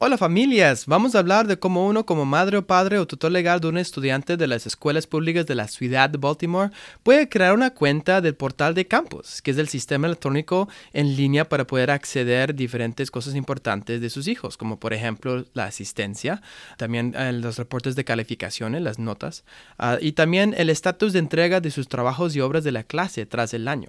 Hola familias, vamos a hablar de cómo uno como madre o padre o tutor legal de un estudiante de las escuelas públicas de la ciudad de Baltimore puede crear una cuenta del portal de campus, que es el sistema electrónico en línea para poder acceder a diferentes cosas importantes de sus hijos, como por ejemplo la asistencia, también eh, los reportes de calificaciones, las notas, ah, y también el estatus de entrega de sus trabajos y obras de la clase tras el año.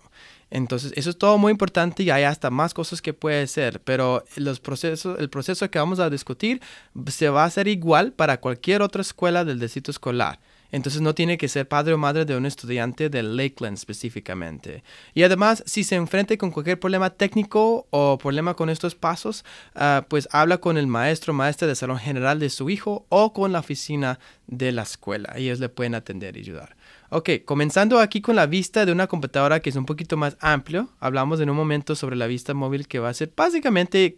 Entonces, eso es todo muy importante y hay hasta más cosas que puede ser, pero los procesos, el proceso que vamos a discutir se va a hacer igual para cualquier otra escuela del distrito escolar. Entonces no tiene que ser padre o madre de un estudiante de Lakeland específicamente. Y además, si se enfrenta con cualquier problema técnico o problema con estos pasos, ah, pues habla con el maestro o maestra de salón general de su hijo o con la oficina de la escuela. Ellos le pueden atender y ayudar. Ok, comenzando aquí con la vista de una computadora que es un poquito más amplio. Hablamos en un momento sobre la vista móvil que va a ser básicamente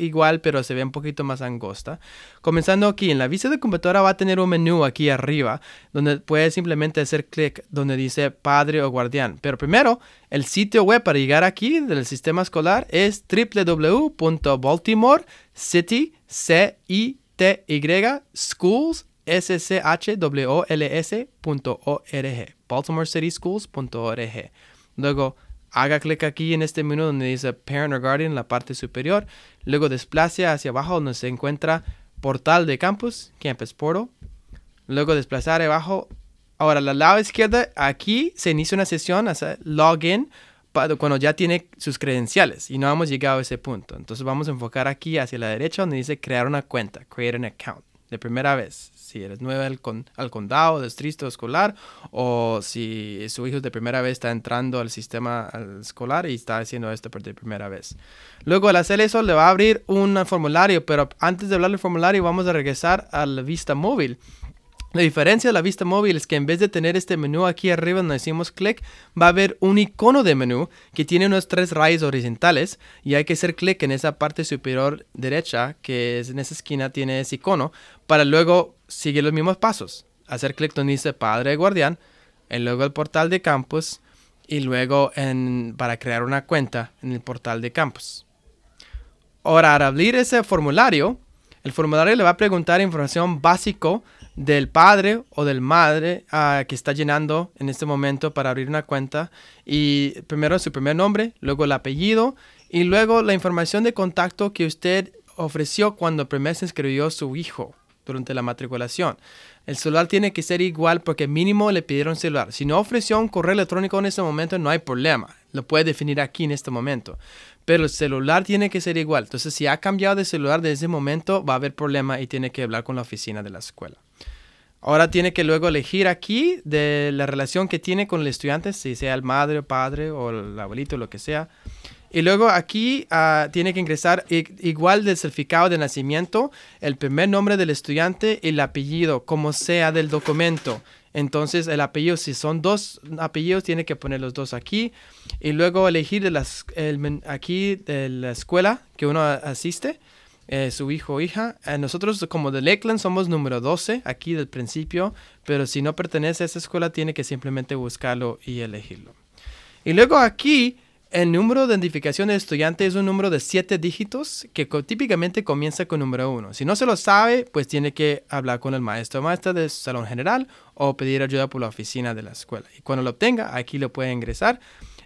igual, pero se ve un poquito más angosta. Comenzando aquí, en la vista de computadora va a tener un menú aquí arriba, donde puedes simplemente hacer clic donde dice padre o guardián. Pero primero, el sitio web para llegar aquí del sistema escolar es www.baltimore city, schwols.org, Schools.org. Luego, haga clic aquí en este menú donde dice Parent or Guardian en la parte superior. Luego desplace hacia abajo donde se encuentra Portal de Campus, Campus Portal. Luego desplazar abajo. Ahora, al lado izquierda, aquí se inicia una sesión, hace login, cuando ya tiene sus credenciales y no hemos llegado a ese punto. Entonces vamos a enfocar aquí hacia la derecha donde dice crear una cuenta, create an account, de primera vez si eres nueva al, al condado, distrito escolar, o si su hijo de primera vez está entrando al sistema escolar y está haciendo esto por primera vez. Luego, la hacer eso, le va a abrir un formulario, pero antes de hablar del formulario, vamos a regresar a la vista móvil. La diferencia de la vista móvil es que en vez de tener este menú aquí arriba donde decimos clic, va a haber un icono de menú que tiene unos tres rayas horizontales y hay que hacer clic en esa parte superior derecha que es en esa esquina tiene ese icono para luego seguir los mismos pasos. Hacer clic donde dice padre guardián, y luego el portal de campus y luego en, para crear una cuenta en el portal de campus. Ahora, al abrir ese formulario, el formulario le va a preguntar información básico del padre o del madre ah, que está llenando en este momento para abrir una cuenta. Y primero su primer nombre, luego el apellido y luego la información de contacto que usted ofreció cuando primero se inscribió su hijo durante la matriculación. El celular tiene que ser igual porque mínimo le pidieron celular. Si no ofreció un correo electrónico en este momento, no hay problema. Lo puede definir aquí en este momento. Pero el celular tiene que ser igual. Entonces, si ha cambiado de celular desde ese momento, va a haber problema y tiene que hablar con la oficina de la escuela. Ahora tiene que luego elegir aquí de la relación que tiene con el estudiante, si sea el madre, o padre o el abuelito, lo que sea. Y luego aquí ah, tiene que ingresar igual del certificado de nacimiento, el primer nombre del estudiante y el apellido, como sea del documento. Entonces el apellido, si son dos apellidos, tiene que poner los dos aquí. Y luego elegir aquí de la escuela que uno asiste. Eh, su hijo o hija. Eh, nosotros como de Lakeland somos número 12 aquí del principio, pero si no pertenece a esa escuela tiene que simplemente buscarlo y elegirlo. Y luego aquí el número de identificación del estudiante es un número de 7 dígitos que típicamente comienza con número 1. Si no se lo sabe, pues tiene que hablar con el maestro o maestra del salón general o pedir ayuda por la oficina de la escuela. Y cuando lo obtenga, aquí lo puede ingresar.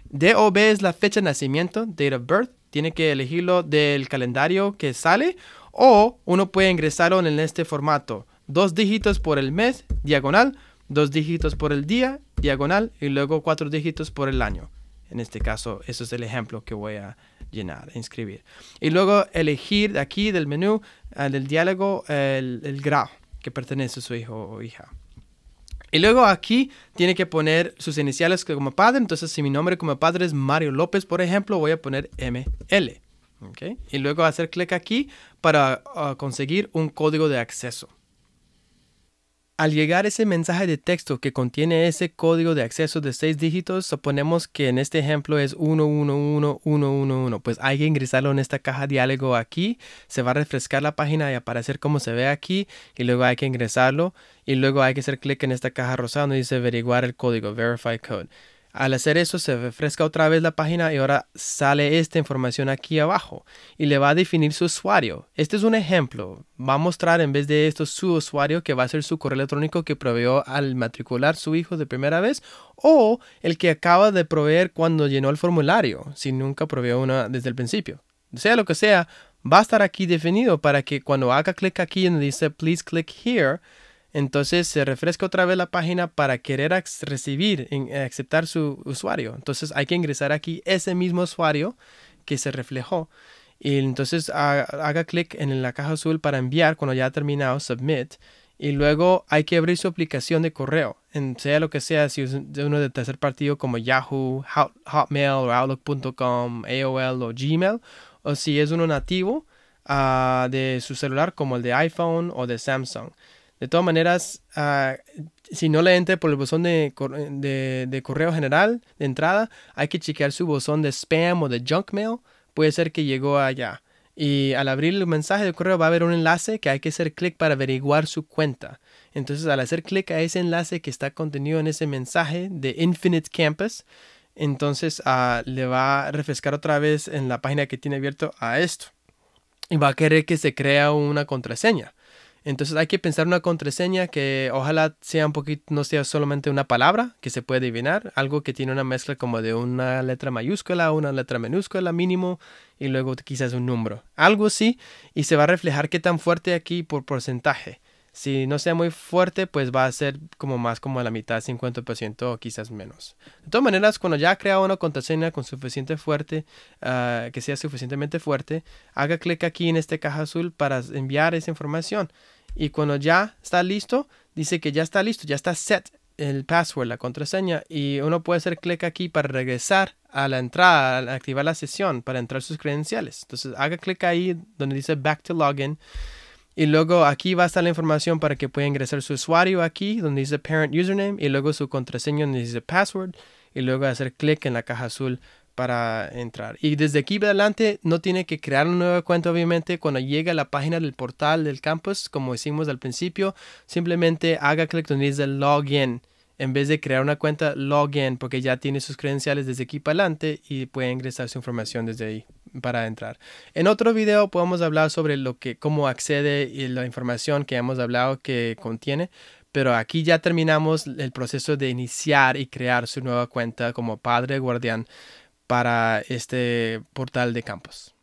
DOB es la fecha de nacimiento, date of birth, tiene que elegirlo del calendario que sale o uno puede ingresarlo en este formato. Dos dígitos por el mes, diagonal, dos dígitos por el día, diagonal, y luego cuatro dígitos por el año. En este caso, eso es el ejemplo que voy a llenar, inscribir. Y luego elegir de aquí del menú, ah, del diálogo, el, el grado que pertenece a su hijo o hija. Y luego aquí tiene que poner sus iniciales como padre. Entonces, si mi nombre como padre es Mario López, por ejemplo, voy a poner ML. Y luego hacer clic aquí para ah, conseguir un código de acceso. Al llegar ese mensaje de texto que contiene ese código de acceso de seis dígitos, suponemos que en este ejemplo es 111111, pues hay que ingresarlo en esta caja diálogo aquí, se va a refrescar la página y aparecer como se ve aquí, y luego hay que ingresarlo, y luego hay que hacer clic en esta caja rosada donde dice averiguar el código, verify code. Al hacer eso se refresca otra vez la página y ahora sale esta información aquí abajo y le va a definir su usuario. Este es un ejemplo. Va a mostrar en vez de esto su usuario que va a ser su correo electrónico que proveyó al matricular su hijo de primera vez o el que acaba de proveer cuando llenó el formulario, si nunca proveyó una desde el principio. Sea lo que sea, va a estar aquí definido para que cuando haga clic aquí donde dice please click here, entonces se refresca otra vez la página para querer recibir, eh, aceptar su usuario. Entonces hay que ingresar aquí ese mismo usuario que se reflejó. Y entonces haga clic en la caja azul para enviar cuando ya ha terminado Submit. Y luego hay que abrir su aplicación de correo, sea lo que sea, si es uno de tercer partido como Yahoo, Hotmail o Outlook.com, AOL o Gmail, o si es uno nativo ah, de su celular como el de iPhone o de Samsung. De todas maneras, ah, si no le entra por el buzón de, correo general de entrada, hay que chequear su buzón de spam o de junk mail. Puede ser que llegó allá. Y al abrir el mensaje de correo va a haber un enlace que hay que hacer clic para averiguar su cuenta. Entonces, al hacer clic a ese enlace que está contenido en ese mensaje de Infinite Campus, entonces ah, le va a refrescar otra vez en la página que tiene abierto a esto. Y va a querer que se crea una contraseña. Entonces hay que pensar una contraseña que ojalá sea un poquito, no sea solamente una palabra que se puede adivinar, algo que tiene una mezcla como de una letra mayúscula, una letra minúscula mínimo y luego quizás un número. Algo así y se va a reflejar qué tan fuerte aquí por porcentaje. Si no sea muy fuerte, pues va a ser como más como a la mitad, 50% o quizás menos. De todas maneras, cuando ya crea una contraseña con suficiente fuerte, ah, que sea suficientemente fuerte, haga clic aquí en este caja azul para enviar esa información. Y cuando ya está listo, dice que ya está listo, ya está set el password, la contraseña, y uno puede hacer clic aquí para regresar a la entrada, activar la sesión, para entrar sus credenciales. Entonces haga clic ahí donde dice Back to Login y luego aquí va a estar la información para que pueda ingresar su usuario aquí, donde dice parent username, y luego su contraseña donde dice password, y luego hacer clic en la caja azul para entrar. Y desde aquí adelante no tiene que crear una nueva cuenta, obviamente, cuando llega a la página del portal del campus, como decimos al principio, simplemente haga clic donde dice login. En vez de crear una cuenta, login, porque ya tiene sus credenciales desde aquí para adelante y puede ingresar su información desde ahí para entrar. En otro video podemos hablar sobre lo que, cómo accede y la información que hemos hablado que contiene, pero aquí ya terminamos el proceso de iniciar y crear su nueva cuenta como padre guardián para este portal de campos.